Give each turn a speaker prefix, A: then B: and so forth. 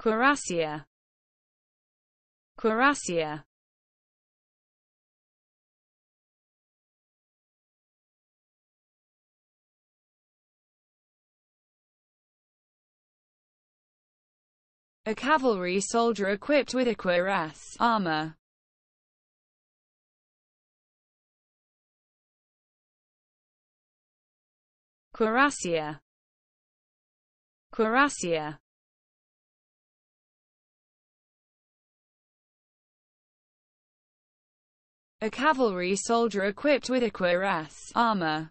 A: Cuirassier. Cuirassier. A cavalry soldier equipped with a cuirass armor. Cuirassier. Cuirassier. a cavalry soldier equipped with a cuirass, armor,